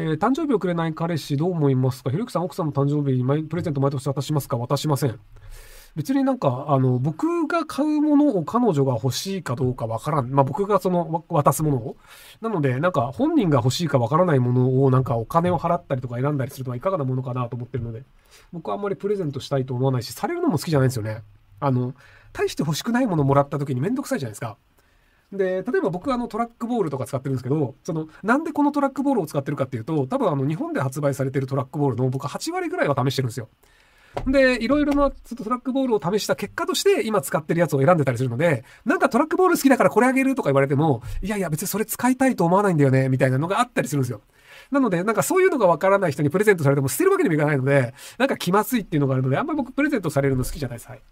えー、誕生日をくれない彼氏どう思いますかひろゆきさん、奥さんの誕生日にプレゼント毎年渡しますか渡しません。別になんか、あの、僕が買うものを彼女が欲しいかどうかわからん。まあ、僕がその、渡すものを。なので、なんか、本人が欲しいかわからないものを、なんか、お金を払ったりとか選んだりするのはいかがなものかなと思ってるので、僕はあんまりプレゼントしたいと思わないし、されるのも好きじゃないんですよね。あの、大して欲しくないものもらった時にめんどくさいじゃないですか。で、例えば僕はあのトラックボールとか使ってるんですけど、その、なんでこのトラックボールを使ってるかっていうと、多分あの日本で発売されてるトラックボールの僕8割ぐらいは試してるんですよ。で、いろいろなトラックボールを試した結果として、今使ってるやつを選んでたりするので、なんかトラックボール好きだからこれあげるとか言われても、いやいや別にそれ使いたいと思わないんだよね、みたいなのがあったりするんですよ。なので、なんかそういうのがわからない人にプレゼントされても捨てるわけにもいかないので、なんか気まずいっていうのがあるので、あんまり僕プレゼントされるの好きじゃないです。はい。